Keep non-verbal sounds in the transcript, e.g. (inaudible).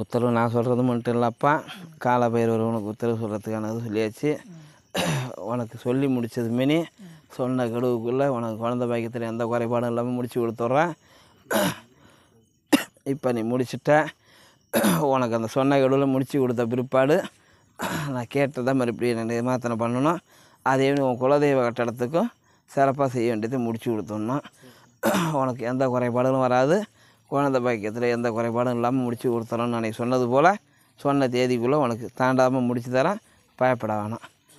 உத்தரவு நான் சொல்கிறது மட்டும் இல்லைப்பா கால பயிர் உனக்கு உத்தரவு சொல்கிறதுக்கானது சொல்லியாச்சு உனக்கு சொல்லி முடித்தது மினி சொன்ன கெடுவுக்குள்ளே உனக்கு குழந்த பாக்கியத்தில் எந்த குறைபாடும் இல்லாமல் முடித்து கொடுத்துட்றேன் இப்போ நீ முடிச்சிட்ட உனக்கு அந்த சொன்ன கெடுவில் முடித்து கொடுத்த பிற்பாடு நான் கேட்டதை மறுபடியும் நான் நிர்மாத்தனை பண்ணணும் அதே உன் குலதெய்வ கட்டடத்துக்கும் சிறப்பாக செய்ய வேண்டியதை முடித்து கொடுத்துடணும் (clears throat) உனக்கு எந்த குறைபாடுகளும் வராது குழந்தை பாக்கியத்தில் எந்த குறைபாடும் இல்லாமல் முடித்து கொடுத்துறோன்னு அன்றைக்கி சொன்னது போல் சொன்ன தேதிக்குள்ளே உனக்கு தாண்டாமல் முடித்து தரேன் பயப்பட வேணாம்